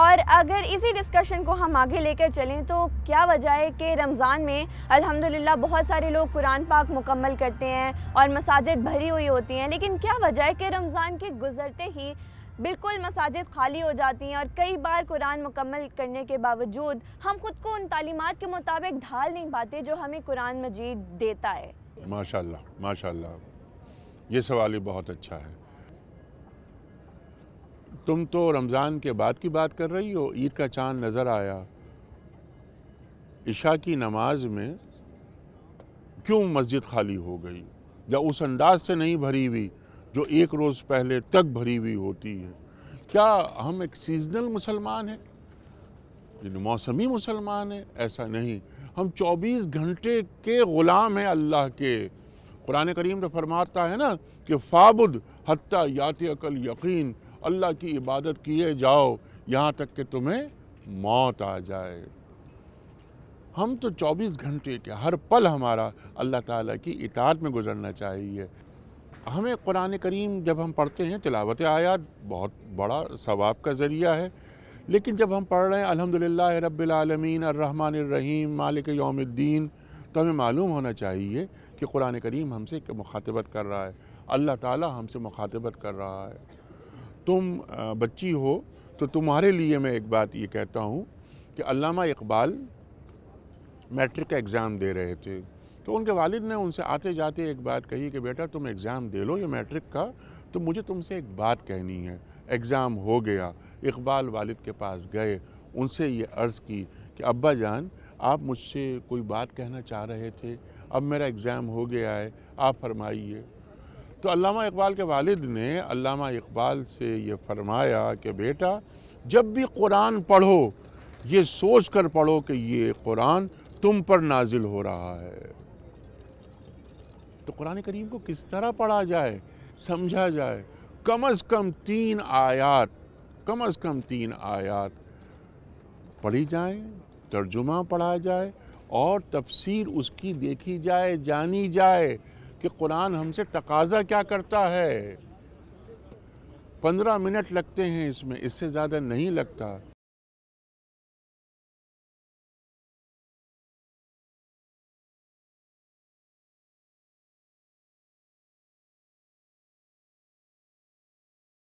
اور اگر اسی ڈسکشن کو ہم آگے لے کر چلیں تو کیا وجہ ہے کہ رمضان میں الحمدللہ بہت سارے لوگ قرآن پاک مکمل کرتے ہیں اور مساجد بھری ہوئی ہوتی ہیں لیکن کیا وجہ ہے کہ رمضان کے گزرتے ہی بالکل مساجد خالی ہو جاتی ہیں اور کئی بار قرآن مکمل کرنے کے باوجود ہم خود کو ان تعلیمات کے مطابق ڈھال نہیں پاتے جو ہمیں قرآن مجید دیتا ہے ماشاءاللہ ماشاءاللہ یہ سوال بہت اچھا ہے تم تو رمضان کے بعد کی بات کر رہی ہو عید کا چاند نظر آیا عشاء کی نماز میں کیوں مسجد خالی ہو گئی یا اس انداز سے نہیں بھری ہوئی جو ایک روز پہلے تک بھری ہوئی ہوتی ہے کیا ہم ایک سیزنل مسلمان ہیں موسمی مسلمان ہیں ایسا نہیں ہم چوبیس گھنٹے کے غلام ہیں اللہ کے قرآن کریم تو فرماتا ہے نا کہ فابد حتیٰ یات عقل یقین اللہ کی عبادت کیے جاؤ یہاں تک کہ تمہیں موت آ جائے ہم تو چوبیس گھنٹے کے ہر پل ہمارا اللہ تعالیٰ کی اطاعت میں گزرنا چاہیے ہمیں قرآن کریم جب ہم پڑھتے ہیں تلاوت آیات بہت بڑا ثواب کا ذریعہ ہے لیکن جب ہم پڑھ رہے ہیں الحمدللہ رب العالمین الرحمن الرحیم مالک یوم الدین تو ہمیں معلوم ہونا چاہیے کہ قرآن کریم ہم سے مخاطبت کر رہا ہے اللہ تعالیٰ ہم سے مخاطبت کر رہا ہے تم بچی ہو تو تمہارے لیے میں ایک بات یہ کہتا ہوں کہ علامہ اقبال میٹرک کا اگزام دے رہے تھے تو ان کے والد نے ان سے آتے جاتے ایک بات کہی کہ بیٹا تم ایگزام دے لو یہ میٹرک کا تو مجھے تم سے ایک بات کہنی ہے اگزام ہو گیا اقبال والد کے پاس گئے ان سے یہ عرض کی کہ ابا جان آپ مجھ سے کوئی بات کہنا چاہ رہے تھے اب میرا ایگزام ہو گیا ہے آپ فرمائیے تو علامہ اقبال کے والد نے علامہ اقبال سے یہ فرمایا کہ بیٹا جب بھی قرآن پڑھو یہ سوچ کر پڑھو کہ یہ قرآن تم پر نازل ہو رہا ہے تو قرآن کریم کو کس طرح پڑھا جائے سمجھا جائے کم از کم تین آیات کم از کم تین آیات پڑھی جائیں ترجمہ پڑھا جائے اور تفسیر اس کی دیکھی جائے جانی جائے کہ قرآن ہم سے تقاضا کیا کرتا ہے پندرہ منٹ لگتے ہیں اس میں اس سے زیادہ نہیں لگتا